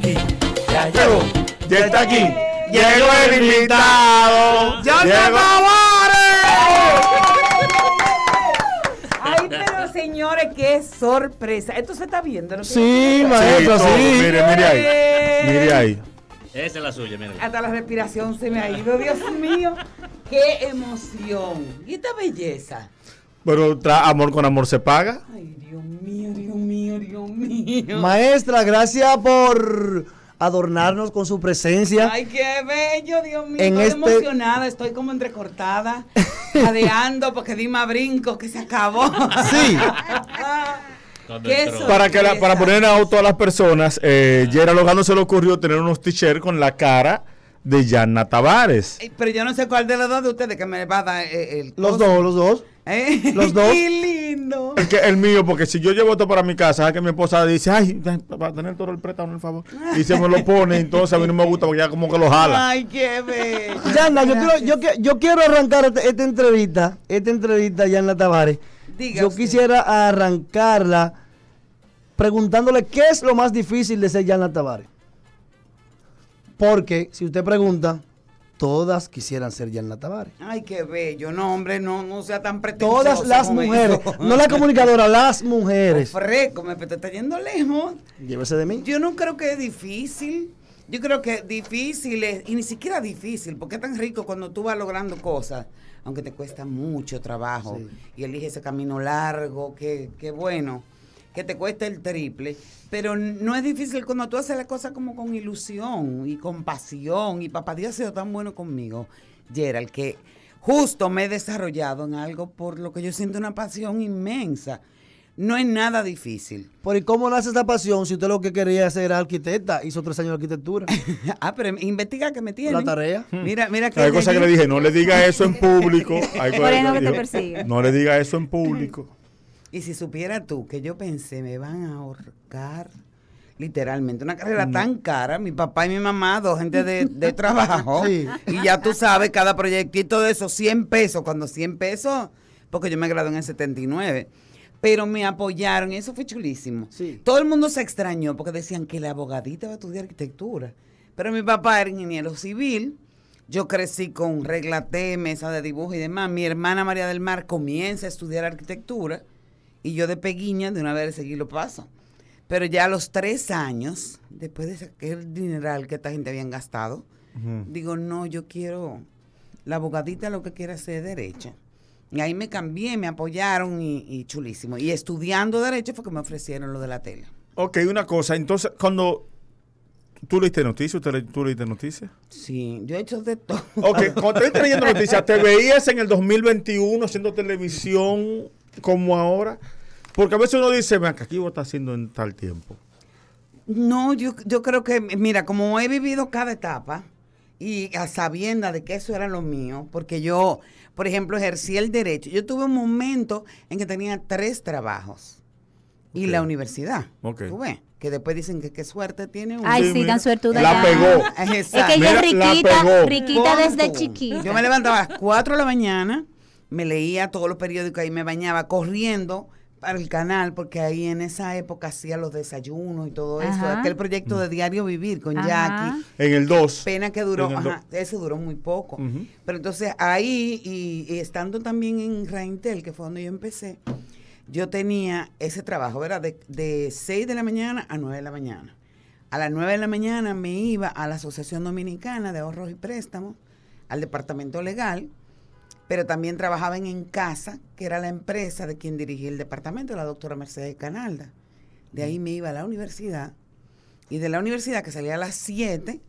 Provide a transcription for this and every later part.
aquí, ya llegó, ya está aquí, llegó el invitado, ya está Ay, pero señores, qué sorpresa. Esto se está viendo, ¿no? Sí, maestro, sí. Mire, mire ahí. Mire ahí. Esa es la suya, miren. Hasta la respiración se me ha ido, Dios mío. ¡Qué emoción! ¿Y esta belleza? Pero amor con amor se paga. Ay, Dios mío, Dios mío, Dios mío. Maestra, gracias por adornarnos con su presencia. Ay, qué bello, Dios mío. estoy este emocionada, estoy como entrecortada, jadeando porque di más brincos que se acabó. Sí. para que para poner en auto a las personas, eh, Yera se le ocurrió tener unos t-shirts con la cara de Yana Tavares. Pero yo no sé cuál de los dos de ustedes que me va a dar eh, el... Los dos, los dos. ¿Eh? Los dos. El, mío, porque si yo llevo esto para mi casa, que mi esposa dice, ay, para tener todo el préstamo, el favor. Y se me lo pone, entonces a mí no me gusta porque ya como que lo jala. Ay, qué bello. Yana, yo quiero, arrancar este, esta, entrevista, esta entrevista, Yana Tavares. yo quisiera arrancarla preguntándole qué es lo más difícil de ser Yana Tavares. Porque si usted pregunta, todas quisieran ser la Tavares. Ay, qué bello. No, hombre, no, no sea tan pretencioso. Todas las mujeres. No la comunicadora, las mujeres. me está yendo lejos. Llévese de mí. Yo no creo que es difícil. Yo creo que es difícil y ni siquiera difícil, porque es tan rico cuando tú vas logrando cosas, aunque te cuesta mucho trabajo y eliges ese camino largo, qué, qué bueno que te cueste el triple, pero no es difícil cuando tú haces las cosas como con ilusión y con pasión. Y papá Dios ha sido tan bueno conmigo, Gerald, que justo me he desarrollado en algo por lo que yo siento una pasión inmensa. No es nada difícil. ¿Por y cómo nace esa pasión si usted lo que quería hacer era arquitecta? Hizo tres años de arquitectura. ah, pero investiga que me tiene. La tarea. Hmm. Mira, mira que. Hay cosas que le dije, no le diga eso en público. Hay que no le diga eso en público. Y si supiera tú que yo pensé, me van a ahorcar literalmente. Una carrera mm. tan cara, mi papá y mi mamá, dos gente de, trabajo. Y ya tú sabes, cada proyectito de esos 100 pesos, cuando 100 pesos, porque yo me gradué en el 79. Pero me apoyaron y eso fue chulísimo. Todo el mundo se extrañó porque decían que la abogadita va a estudiar arquitectura. Pero mi papá era ingeniero civil. Yo crecí con regla T, mesa de dibujo y demás. Mi hermana María del Mar comienza a estudiar arquitectura y yo de peguiña de una vez seguí lo paso. Pero ya a los tres años, después de el dineral que esta gente habían gastado, digo, no, yo quiero, la abogadita lo que quiere hacer derecho. Y ahí me cambié, me apoyaron y, chulísimo. Y estudiando derecho fue que me ofrecieron lo de la tele. Ok, una cosa, entonces cuando ¿Tú leíste noticias? ¿Tú leíste noticias? Sí, yo he hecho de todo. Ok, cuando estoy leyendo noticias, ¿te veías en el 2021 haciendo televisión como ahora? Porque a veces uno dice, mira, ¿qué aquí está haciendo en tal tiempo? No, yo, yo creo que, mira, como he vivido cada etapa y a sabienda de que eso era lo mío, porque yo, por ejemplo, ejercí el derecho. Yo tuve un momento en que tenía tres trabajos y la universidad. Ok. que después dicen que qué suerte tiene uno. Ay, sí, tan suerte. La pegó. Es que ella es riquita, riquita desde chiquita. Yo me levantaba a las 4 de la mañana me leía todos los periódicos, ahí me bañaba corriendo para el canal, porque ahí en esa época hacía los desayunos y todo eso. Aquel proyecto de Diario Vivir con Jackie. En el 2. Pena que duró, ajá, ese duró muy poco. Pero entonces ahí, y, estando también en Raintel, que fue donde yo empecé, yo tenía ese trabajo, era de, de 6 de la mañana a 9 de la mañana. A las 9 de la mañana me iba a la Asociación Dominicana de Ahorros y Préstamos, al Departamento Legal, pero también trabajaban en casa, que era la empresa de quien dirigía el departamento, la doctora Mercedes Canalda. De ahí mm. me iba a la universidad y de la universidad que salía a las 7,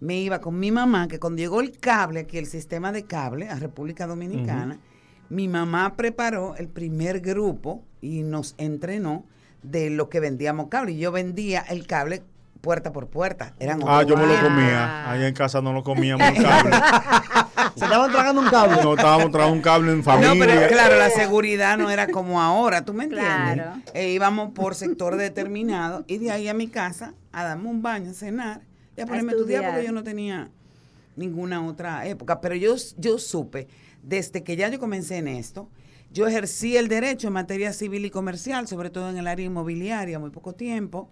me iba con mi mamá, que cuando llegó el cable, aquí el sistema de cable a República Dominicana, mi mamá preparó el primer grupo y nos entrenó de lo que vendíamos cable. Y yo vendía el cable puerta por puerta. Eran ah, yo me lo comía. Ahí en casa no lo comíamos cable. Se estaban tragando un cable. No, estábamos tragando un cable en familia. No, pero claro, la seguridad no era como ahora, ¿tú me entiendes? Claro. Eh, íbamos por sector determinado y de ahí a mi casa a darme un baño, a cenar y a ponerme a estudiar porque yo no tenía ninguna otra época. Pero yo, yo supe, desde que ya yo comencé en esto, yo ejercí el derecho en materia civil y comercial, sobre todo en el área inmobiliaria, muy poco tiempo.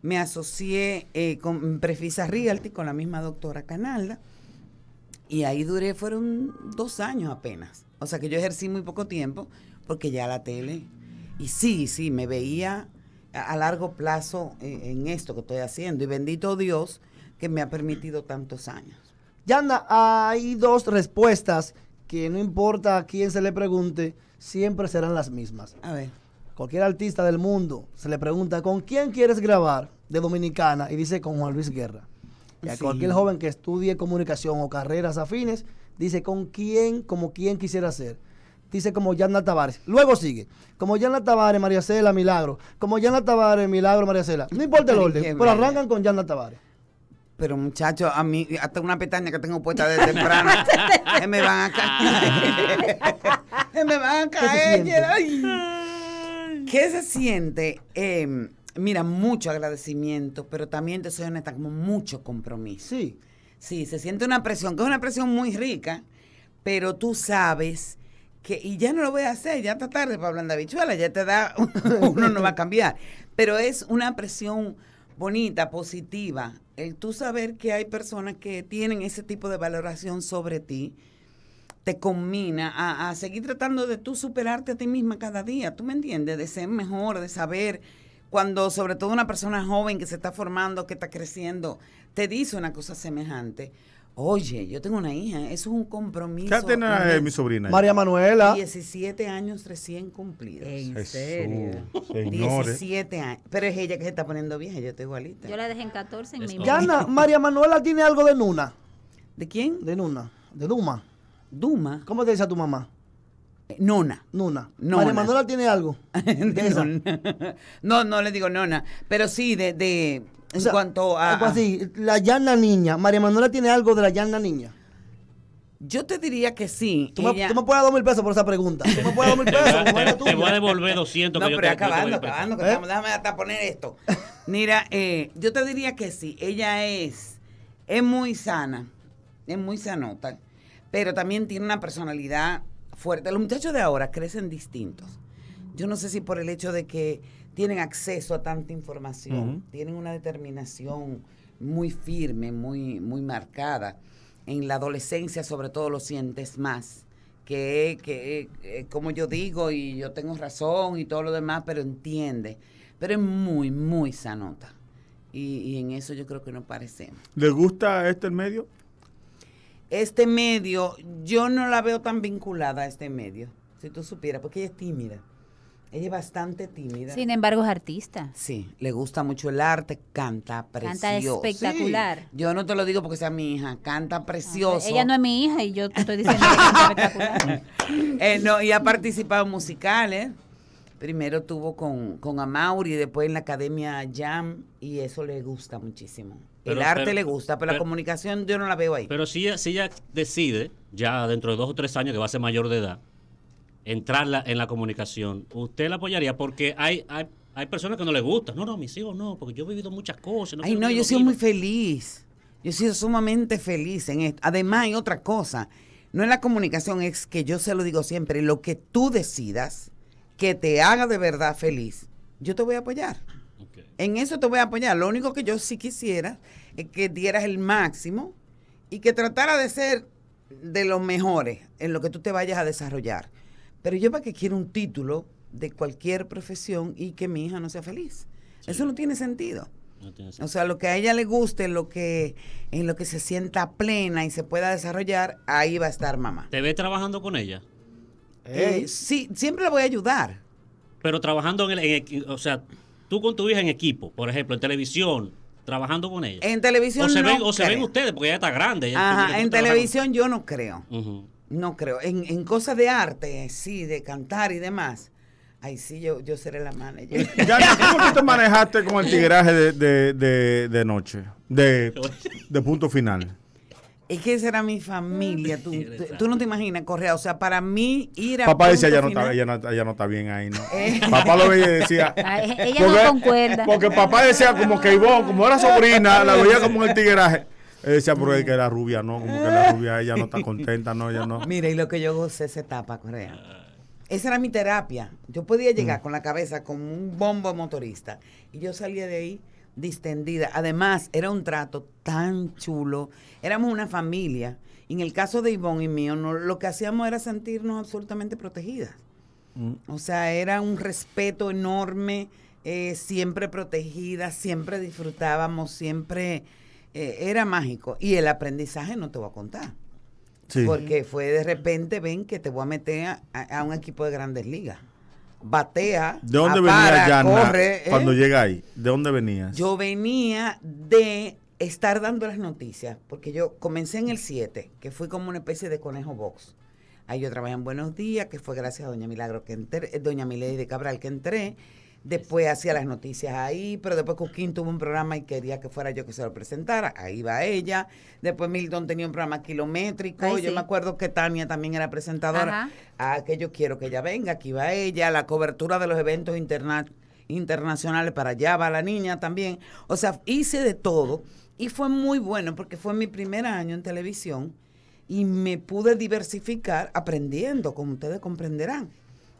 Me asocié eh, con Prefisa Realty, con la misma doctora Canalda. Y ahí duré, fueron dos años apenas. O sea que yo ejercí muy poco tiempo porque ya la tele. Y sí, sí, me veía a, largo plazo eh, en, esto que estoy haciendo. Y bendito Dios que me ha permitido tantos años. anda hay dos respuestas que no importa a quién se le pregunte, siempre serán las mismas. A ver. Cualquier artista del mundo se le pregunta, ¿con quién quieres grabar de Dominicana? Y dice, con Juan Luis Guerra. Y cualquier joven que estudie comunicación o carreras afines, dice con quién, como quién quisiera ser. Dice como Yanna Tavares. Luego sigue. Como Yanna Tavares, María Cela, Milagro. Como Yanna Tavares, Milagro, María Cela. No importa el orden, pero arrancan con Yanna Tavares. Pero muchachos, a mí, hasta una petaña que tengo puesta de temprano, me van a caer. me van a caer. ¿Qué se siente? ¿Qué em, Mira, mucho agradecimiento, pero también te soy honesta, como mucho compromiso. Sí. Sí, se siente una presión, que es una presión muy rica, pero tú sabes que, y ya no lo voy a hacer, ya está tarde para hablar de ya te da, uno no va a cambiar, pero es una presión bonita, positiva, el tú saber que hay personas que tienen ese tipo de valoración sobre ti, te combina a, a seguir tratando de tú superarte a ti misma cada día, ¿tú me entiendes? De ser mejor, de saber cuando sobre todo una persona joven que se está formando, que está creciendo, te dice una cosa semejante. Oye, yo tengo una hija, eso es un compromiso. ¿Qué tiene eh, mi sobrina? María Manuela. 17 años recién cumplidos. ¿En serio? 17 años. Pero es ella que se está poniendo vieja, yo estoy igualita. Yo la dejé en 14 en mi Ya María Manuela tiene algo de Nuna. ¿De quién? De Nuna. De Duma. ¿Duma? ¿Cómo te dice a tu mamá? Nona. Nona. María Manuela tiene algo. no, no le digo nona. Pero sí, de, de en cuanto a. así, la llana niña. María Manuela tiene algo de la llana niña. Yo te diría que sí. Tú, me, puedes dar mil pesos por esa pregunta. Tú me puedes dar mil pesos. te, voy a devolver 200 no, pero acabando, acabando. Que ¿Eh? estamos, déjame hasta poner esto. Mira, eh, yo te diría que sí. Ella es, es muy sana. Es muy sanota. Pero también tiene una personalidad fuerte. Los muchachos de ahora crecen distintos. Yo no sé si por el hecho de que tienen acceso a tanta información, tienen una determinación muy firme, muy, muy marcada. En la adolescencia, sobre todo, lo sientes más. Que, que eh, como yo digo, y yo tengo razón y todo lo demás, pero entiende. Pero es muy, muy sanota. Y, en eso yo creo que nos parecemos. ¿Le gusta este medio? este medio, yo no la veo tan vinculada a este medio, si tú supieras, porque ella es tímida. Ella es bastante tímida. Sin embargo, es artista. Sí, le gusta mucho el arte, canta precioso. Canta espectacular. yo no te lo digo porque sea mi hija, canta precioso. ella no es mi hija y yo te estoy diciendo que canta espectacular. Eh, no, y ha participado en musicales. Primero tuvo con, con Amauri después en la Academia Jam y eso le gusta muchísimo el arte le gusta, pero, la comunicación yo no la veo ahí. Pero si ella, si decide, ya dentro de dos o tres años que va a ser mayor de edad, entrar en la comunicación, ¿usted la apoyaría? Porque hay, hay, hay personas que no les gusta. No, no, mis hijos no, porque yo he vivido muchas cosas. No Ay, no, yo he sido muy feliz. Yo he sido sumamente feliz en esto. Además, hay otra cosa. No es la comunicación, es que yo se lo digo siempre, lo que tú decidas que te haga de verdad feliz, yo te voy a apoyar. En eso te voy a apoyar. Lo único que yo sí quisiera es que dieras el máximo y que tratara de ser de los mejores en lo que tú te vayas a desarrollar. Pero yo para que quiero un título de cualquier profesión y que mi hija no sea feliz. Eso no tiene sentido. No tiene sentido. O sea, lo que a ella le guste, lo que, en lo que se sienta plena y se pueda desarrollar, ahí va a estar mamá. ¿Te ves trabajando con ella? Eh, sí, siempre la voy a ayudar. Pero trabajando en el... En o sea, tú con tu hija en equipo, por ejemplo, en televisión, trabajando con ella. En televisión. no ven, o se ven ustedes, porque ella está grande. Ajá, en televisión yo no creo. No creo. En, cosas de arte, sí, de cantar y demás. ahí sí, yo, yo seré la manager. Ya, ¿Cómo tú te manejaste con el tigraje de, de, de, de noche? De, de punto final. Es que esa era mi familia. Tú, no te imaginas, Correa. O sea, para mí ir a. Papá decía, ella no, está, bien ahí, ¿no? Eh. papá lo veía y decía. Ah, ella no concuerda. Porque papá decía, como que Ivonne, como era sobrina, la veía como en el tigueraje. Él decía, pero es que era rubia no, como que la rubia ella no está contenta, no, ella no. Mira, y lo que yo gocé esa etapa, Correa. Esa era mi terapia. Yo podía llegar mm. con la cabeza como un bombo motorista. Y yo salía de ahí distendida. Además, era un trato tan chulo. Éramos una familia. en el caso de Ivonne y mío, lo que hacíamos era sentirnos absolutamente protegidas. Mm. O sea, era un respeto enorme, eh, siempre protegidas, siempre disfrutábamos, siempre eh, era mágico. Y el aprendizaje no te voy a contar. Porque fue de repente, ven que te voy a meter a un equipo de grandes ligas batea. ¿De dónde cuando ¿eh? llega ahí? ¿De dónde venías? Yo venía de estar dando las noticias, porque yo comencé en el 7, que fui como una especie de conejo box. Ahí yo trabajé en Buenos Días, que fue gracias a Doña Milagro que entré, eh, Doña Milady de Cabral que entré. Después hacía las noticias ahí, pero después Coquín tuvo un programa y quería que fuera yo que se lo presentara. Ahí va ella. Después Milton tenía un programa kilométrico. yo me acuerdo que Tania también era presentadora. Ah, que yo quiero que ella venga, aquí va ella. La cobertura de los eventos internacionales para allá va la niña también. O sea, hice de todo. Y fue muy bueno porque fue mi primer año en televisión y me pude diversificar aprendiendo, como ustedes comprenderán.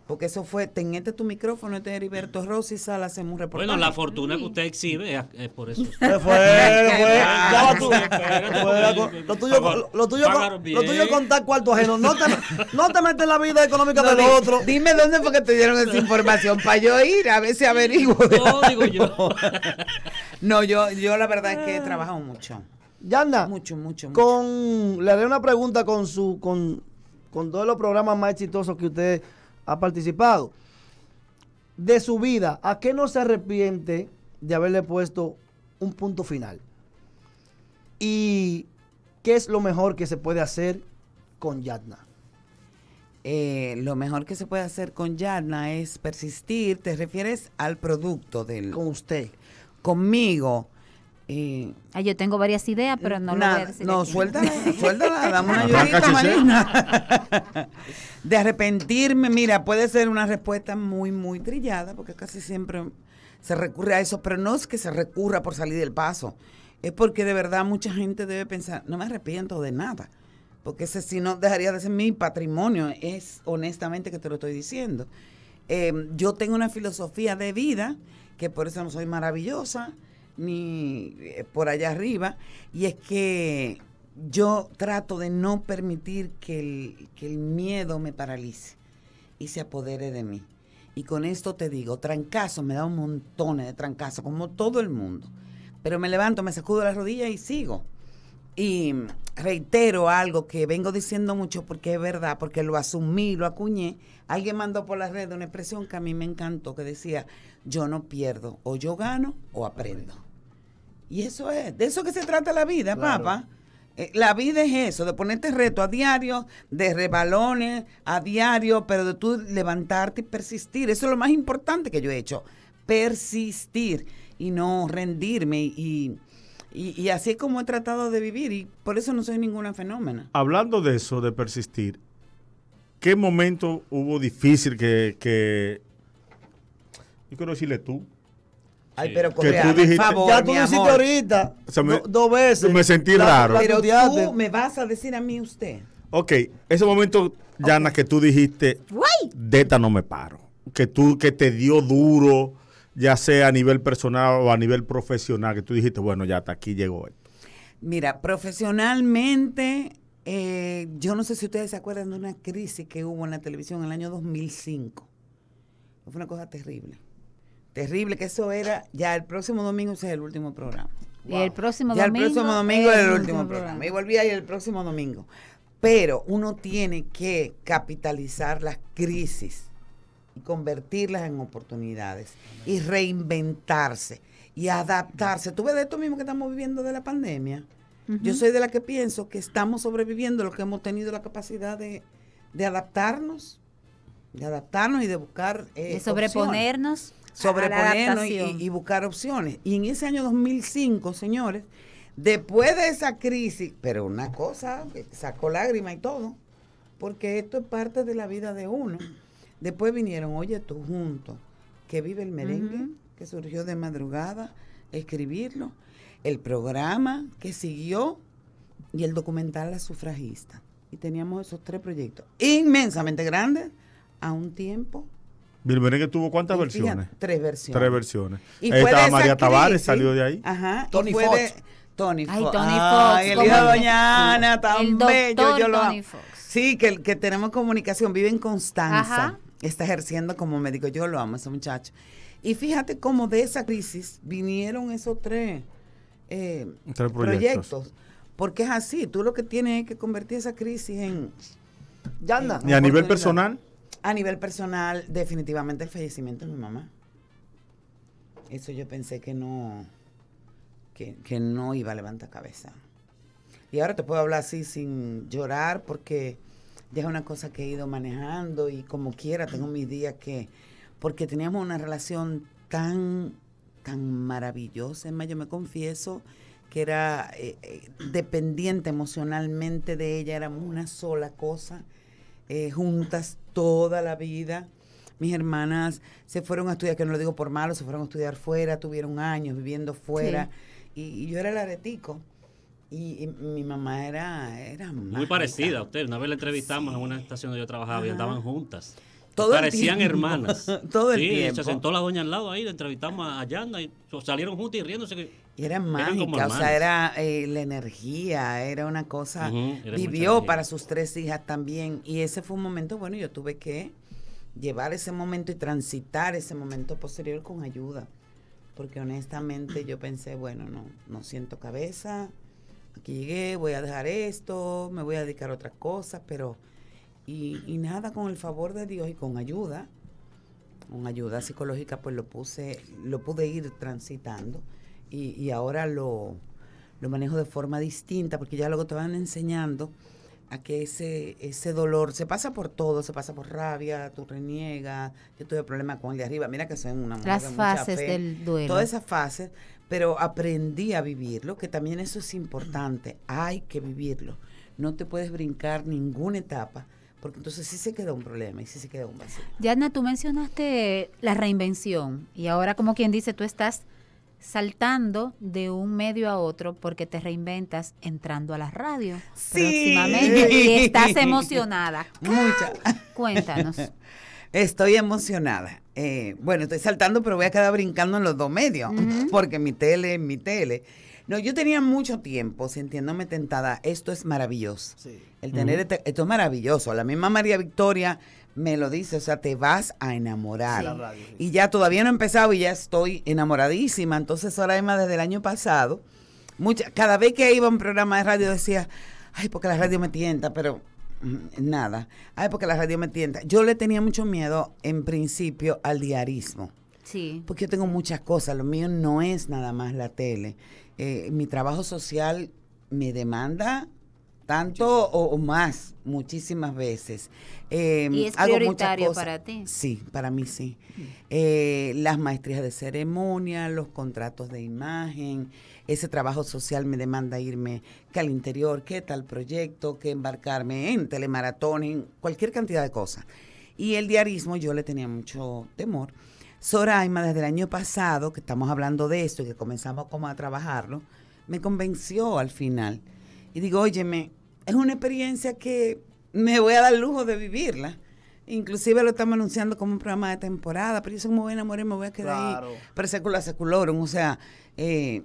Porque eso fue, teniente tu micrófono, este Heriberto Rossi Sala, hacemos un reportaje. Bueno, la fortuna que usted exhibe es, por eso. fue, fue. Lo tuyo, lo tuyo, contar cuarto ajeno. No te, metes en la vida económica de del otro. Dime dónde fue que te dieron esa información para yo ir, a ver si averiguo. No, digo yo. no, yo, la verdad es que he trabajado mucho. ya Mucho, mucho, mucho. Con, le haré una pregunta con su, con, con todos los programas más exitosos que usted ha participado. De su vida, ¿a qué no se arrepiente de haberle puesto un punto final? ¿Y qué es lo mejor que se puede hacer con Yatna? Eh, lo mejor que se puede hacer con Yatna es persistir. ¿Te refieres al producto del. Con usted. Conmigo. Eh, ah, yo tengo varias ideas, pero no lo No, suéltala, dame una ayudita, De arrepentirme, mira, puede ser una respuesta muy, muy trillada, porque casi siempre se recurre a eso, pero no es que se recurra por salir del paso. Es porque de verdad mucha gente debe pensar, no me arrepiento de nada, porque ese si no dejaría de ser mi patrimonio, es honestamente que te lo estoy diciendo. Em, yo tengo una filosofía de vida, que por eso no soy maravillosa, ni eh, por allá arriba, y es que yo trato de no permitir que el, miedo me paralice y se apodere de mí. Y con esto te digo, trancazo, me da un montón de trancazo, como todo el mundo. Pero me levanto, me sacudo las rodillas y sigo. Y reitero algo que vengo diciendo mucho porque es verdad, porque lo asumí, lo acuñé. Alguien mandó por las redes una expresión que a mí me encantó, que decía, yo no pierdo, o yo gano o aprendo. Y eso es, de eso que se trata la vida, papá. Eh, la vida es eso, de ponerte reto a diario, de rebalones a diario, pero de tú levantarte y persistir. Eso es lo más importante que yo he hecho, persistir y no rendirme y, así es como he tratado de vivir y por eso no soy ninguna fenómeno. Hablando de eso, de persistir, ¿qué momento hubo difícil que, que yo quiero decirle tú, Ay, pero que tú dijiste, ya tú hiciste ahorita dos veces. Me sentí raro. pero tú me vas a decir a mí usted. Ok, ese momento, Yana, que tú dijiste, de esta no me paro. Que tú, que te dio duro, ya sea a nivel personal o a nivel profesional, que tú dijiste, bueno, ya hasta aquí llegó esto. Mira, profesionalmente, eh, yo no sé si ustedes se acuerdan de una crisis que hubo en la televisión en el año 2005. Fue una cosa terrible Terrible, que eso era. Ya el próximo domingo ese es el último programa. Y el próximo domingo. el próximo domingo es el, último, programa. Y volví ahí el próximo domingo. Pero uno tiene que capitalizar las crisis y convertirlas en oportunidades y reinventarse y adaptarse. Tú ves de esto mismo que estamos viviendo de la pandemia. Yo soy de la que pienso que estamos sobreviviendo lo que hemos tenido la capacidad de, adaptarnos, de adaptarnos y de buscar. Eh, de sobreponernos sobreponernos y, buscar opciones. Y en ese año 2005, señores, después de esa crisis, pero una cosa, sacó lágrimas y todo, porque esto es parte de la vida de uno. Después vinieron, oye tú, juntos, que vive el merengue, que surgió de madrugada, escribirlo, el programa que siguió y el documental La sufragista. Y teníamos esos tres proyectos inmensamente grandes a un tiempo que tuvo cuántas versiones? tres versiones. Tres versiones. Y Ahí estaba María Tavares, salió de ahí. Ajá. Tony Fox. Tony Fox. Ay, Tony Fox. el hijo de Doña Ana, tan bello. Yo lo Tony Fox. Sí, que, tenemos comunicación. Vive en Constanza. Está ejerciendo como médico. Yo lo amo, ese muchacho. Y fíjate cómo de esa crisis vinieron esos tres, eh, proyectos. Porque es así. Tú lo que tienes es que convertir esa crisis en. Ya anda. Y a nivel personal. A nivel personal, definitivamente el fallecimiento de mi mamá. Eso yo pensé que no, que, no iba a levantar cabeza. Y ahora te puedo hablar así sin llorar porque ya es una cosa que he ido manejando y como quiera tengo mis días que, porque teníamos una relación tan, tan maravillosa. Es más, yo me confieso que era eh, eh, dependiente emocionalmente de ella, éramos una sola cosa eh, juntas toda la vida. Mis hermanas se fueron a estudiar, que no lo digo por malo, se fueron a estudiar fuera, tuvieron años viviendo fuera. Y, yo era la aretico. Y, y, mi mamá era, era muy parecida a usted. Una vez la entrevistamos en una estación donde yo trabajaba y andaban juntas. parecían hermanas. Todo el sí, Se sentó la doña al lado ahí, la entrevistamos a Yanda y salieron juntas y riéndose era mágica, o sea, era eh, la energía, era una cosa. vivió para sus tres hijas también. Y ese fue un momento, bueno, yo tuve que llevar ese momento y transitar ese momento posterior con ayuda. Porque honestamente yo pensé, bueno, no, no siento cabeza, aquí llegué, voy a dejar esto, me voy a dedicar a otras cosas, pero. Y, y nada, con el favor de Dios y con ayuda, con ayuda psicológica, pues lo puse, lo pude ir transitando y, ahora lo, lo, manejo de forma distinta porque ya luego te van enseñando a que ese, ese dolor se pasa por todo, se pasa por rabia, tú reniegas, yo tuve problemas con el de arriba, mira que soy una mujer. Las fases del duelo. Todas esas fases, pero aprendí a vivirlo, que también eso es importante, hay que vivirlo, no te puedes brincar ninguna etapa, porque entonces sí se queda un problema y sí se queda un vacío. Yana, tú mencionaste la reinvención y ahora como quien dice, tú estás saltando de un medio a otro porque te reinventas entrando a la radio sí. próximamente y estás emocionada. Mucha. Cuéntanos. Estoy emocionada. Eh, bueno, estoy saltando, pero voy a quedar brincando en los dos medios, porque mi tele mi tele. No, yo tenía mucho tiempo sintiéndome tentada. Esto es maravilloso. Sí. El tener este, esto es maravilloso. La misma María Victoria me lo dice, o sea, te vas a enamorar. Y ya todavía no he empezado y ya estoy enamoradísima. Entonces, ahora Emma, desde el año pasado, cada vez que iba a un programa de radio decía, ay, porque la radio me tienta, pero mm, nada. Ay, porque la radio me tienta. Yo le tenía mucho miedo en principio al diarismo. Sí. Porque yo tengo muchas cosas, lo mío no es nada más la tele. Eh, mi trabajo social me demanda tanto o, más, muchísimas veces. Eh, y es prioritario para ti. Sí, para mí sí. Mm. Eh, las maestrías de ceremonia, los contratos de imagen, ese trabajo social me demanda irme que al interior, qué tal proyecto, qué embarcarme en telemaratón, en cualquier cantidad de cosas. Y el diarismo yo le tenía mucho temor. Soraima, desde el año pasado, que estamos hablando de esto y que comenzamos como a trabajarlo, me convenció al final. Y digo, óyeme, es una experiencia que me voy a dar lujo de vivirla. Inclusive lo estamos anunciando como un programa de temporada, pero yo soy muy amor y me voy a quedar ahí. Pero a secular, o sea, eh,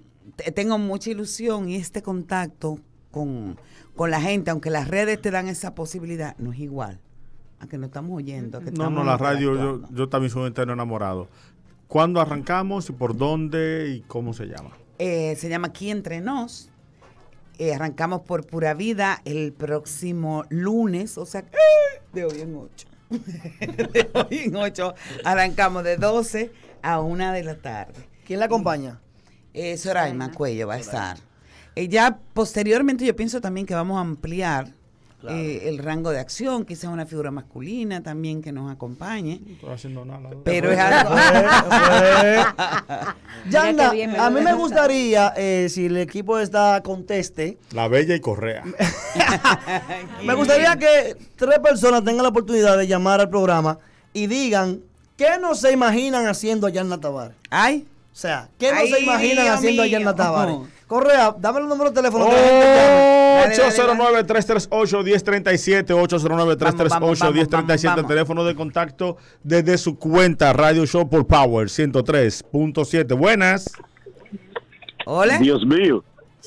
tengo mucha ilusión y este contacto con, la gente, aunque las redes te dan esa posibilidad, no es igual a que no estamos oyendo. no, no, la radio, yo, también soy un entero enamorado. ¿Cuándo arrancamos y por dónde y cómo se llama? Eh, se llama Aquí Entre Nos eh, arrancamos por Pura Vida el próximo lunes, o sea, de hoy en 8. de hoy en 8 arrancamos de 12 a 1 de la tarde. ¿Quién la acompaña? Eh, Soraima Cuello va a estar. y eh, ya posteriormente yo pienso también que vamos a ampliar eh, el rango de acción, quizás una figura masculina también que nos acompañe. Pero es algo. Yanda, a mí me gustaría, eh, si el equipo está conteste. La Bella y Correa. me gustaría que tres personas tengan la oportunidad de llamar al programa y digan qué no se imaginan haciendo allá en tabar. Ay. O sea, ¿qué no se imaginan haciendo allá en Correa, oh. dame el número de teléfono. 809-338-1037, 809-338-1037, teléfono de contacto desde su cuenta Radio Show por Power 103.7. Buenas. Hola. Dios mío.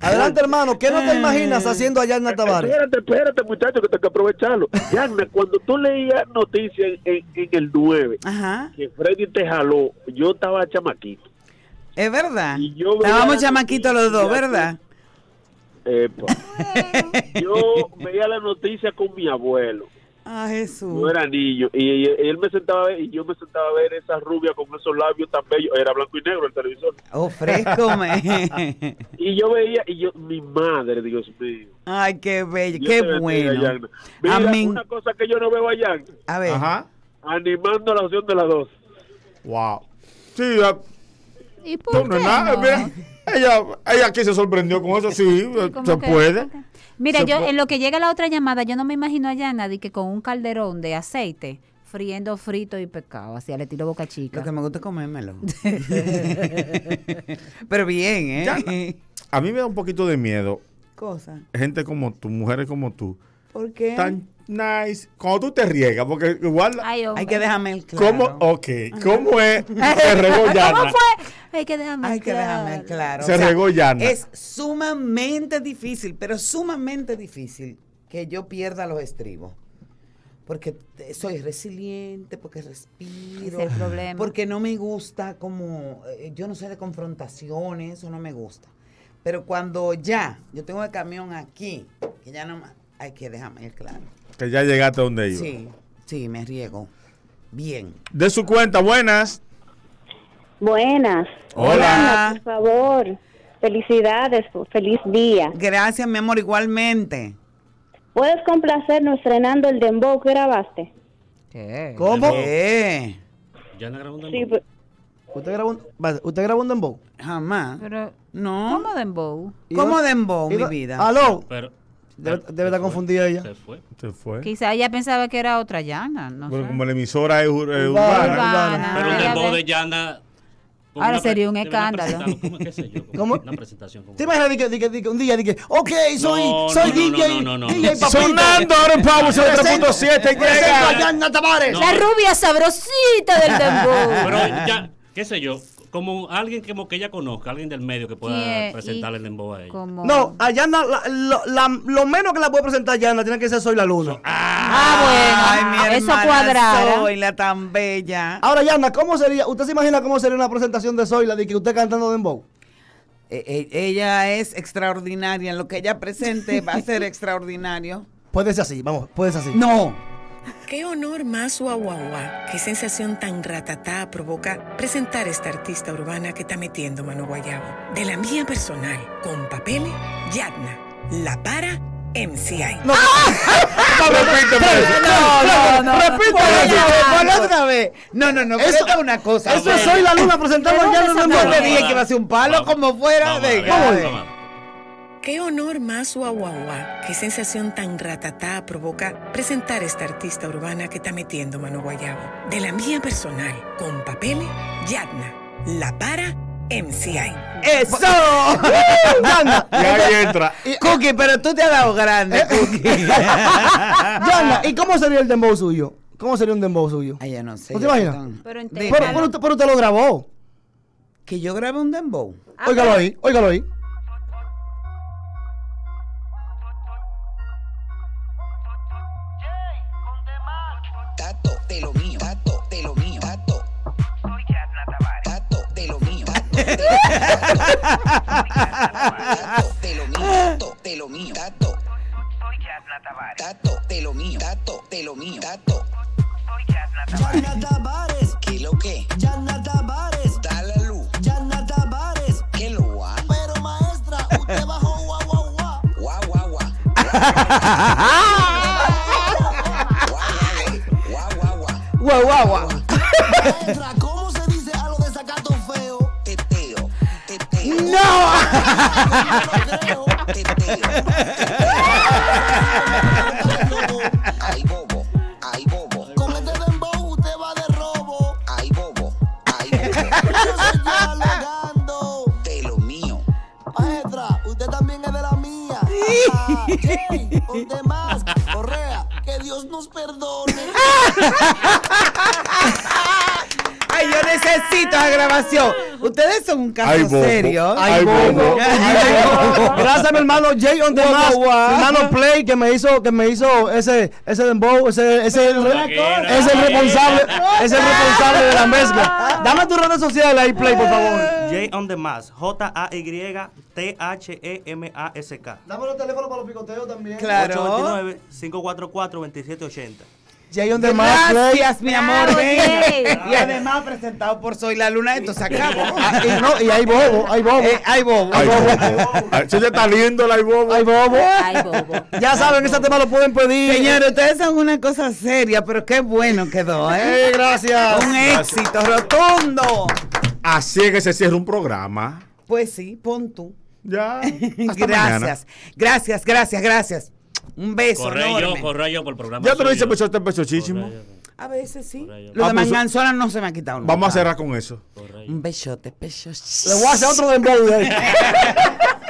Adelante, hermano. ¿Qué no te imaginas haciendo allá en Tabarro? Espérate, espérate, muchacho, que tengo que aprovecharlo. Yarna, cuando tú leías noticias en, el 9, que Freddy te jaló, yo estaba chamaquito. Es verdad. Estábamos chamaquitos los dos, ¿verdad? Epa. yo veía la noticia con mi abuelo. Ah, Jesús. No era niño. Y, él me sentaba y yo me sentaba a ver esa rubia con esos labios tan bellos. Era blanco y negro el televisor. Oh, y yo veía, y yo, mi madre, Dios mío. Ay, qué bello, qué bueno. Mira, una cosa que yo no veo allá. A ver. Ajá. Animando la opción de las dos. Wow. Sí, ¿Y por ella, aquí se sorprendió con eso, sí, se puede. Mira, yo en lo que llega la otra llamada, yo no me imagino allá nadie que con un calderón de aceite friendo frito y pescado, así le tiro boca chica. Lo que me gusta comérmelo. Pero bien, ¿eh? a mí me da un poquito de miedo. Cosa. Gente como tú, mujeres como tú. ¿Por qué? Tan nice. Cuando tú te riegas, porque igual. hay que dejarme el claro. ¿Cómo? Ok. ¿Cómo es? ¿Cómo fue? Hay que dejarme claro. Se regó Es sumamente difícil, pero sumamente difícil que yo pierda los estribos. Porque soy resiliente, porque respiro. Es el problema. Porque no me gusta como. Eh, yo no sé de confrontaciones, eso no me gusta. Pero cuando ya, yo tengo el camión aquí, que ya no más. Hay que dejarme claro. Que ya llegaste a donde iba. Sí, sí, me riego. Bien. De su cuenta, buenas. Buenas. Hola. por favor. Felicidades, pues, feliz día. Gracias, mi amor, igualmente. ¿Puedes complacernos estrenando el dembow que grabaste? ¿Qué? ¿Cómo? ¿Ya no grabó un dembow? Sí, pues. ¿Usted grabó, un, dembow? Jamás. Pero, no. ¿Cómo dembow? ¿Cómo dembow, mi vida? ¿Aló? Debe, ah, estar confundida ella. Se fue. Se fue. Quizá ella pensaba que era otra llana. bueno, como la emisora es, urbana, Pero un dembow de llana Ahora sería un escándalo. ¿Cómo sé yo? Una presentación. ¿Te imaginas un día dije, ok, soy, soy no, DJ, no, DJ Sonando ahora en 3.7 llega. La rubia sabrosita del dembow. Pero ya, qué sé yo, como alguien que, ella conozca, alguien del medio que pueda presentarle el dembow a ella. No, a lo menos que la puede presentar Yana tiene que ser Soy la Luna. ah, ah bueno. Ay, ah, eso cuadrado. la tan bella. Ahora, Yana, ¿cómo sería? ¿Usted se imagina cómo sería una presentación de Soy la de que usted cantando de e, e, ella es extraordinaria. Lo que ella presente va a ser extraordinario. Puede ser así, vamos, puede ser así. No. Qué honor más guaguaguá, qué sensación tan ratatá provoca presentar a esta artista urbana que está metiendo mano guayabo. De la mía personal, con papeles, Yadna, la para MCI. No, no, no, no, otra vez. No, no, no, eso es una cosa. Eso soy la luna presentando ya no me día! que va a ser un palo como fuera. de Qué honor más uauauá qué sensación tan ratatá provoca presentar esta artista urbana que está metiendo mano guayabo. De la mía personal, con papeles, Yadna, la para MCI. ¡Eso! Yadna Y ahí entra. Ah. Cookie, pero tú te has dado grande, eh. Cookie. ¿y cómo sería el dembow suyo? ¿Cómo sería un dembow suyo? Ay, ya no sé. te imaginas? Pero, pero, usted lo grabó. Que yo grabé un dembow. Ah, óigalo ahí, óigalo ahí. Te lo mío, tato, te lo mío, tato. te lo mío, tato, te lo mío, tato. Soy ¿Qué lo que? Da la luz. ¿Qué lo Pero maestra, usted bajó Guau, guau, ¡No! Ay, bobo, ay, bobo. Con este dembow usted va de robo. Ay, bobo, ay, bobo. Yo De lo mío. Maestra, usted también es de la mía. Jay, usted demás! Correa, que Dios nos perdone. Ay, yo necesito la grabación. Ustedes son un caso serio. Gracias, mi hermano Jay on the Mask. Mi hermano Play, que me hizo, que me hizo ese, ese dembow, ese, ese, es el responsable, es responsable de la mezcla. Dame tus redes sociales ahí, Play, por favor. Jay on the Mask. J-A-Y-T-H-E-M-A-S-K. Dame los teléfonos para los picoteos también. 829-544-2780. Gracias, Gracias, mi amor. y además presentado por Soy la Luna, entonces acabó. Ah, y, no, y hay bobo, hay bobo. Eh, hay bobo. Hay bobo. Ah, se está lindo hay bobo. Hay bobo. Hay bobo. Ya saben, Ese tema lo pueden pedir. Señores, ustedes son una cosa seria, pero qué bueno quedó, ¿eh? gracias. Un éxito rotundo. Así es que se cierra un programa. Pues sí, pon tú. Ya. gracias. Gracias, gracias, gracias. Un beso. yo, corre yo por programa. Ya te lo dice besote, este A veces sí. Lo de ah, pues, no se me ha quitado. Vamos a cerrar con eso. Un besote pecho. Le voy a hacer otro de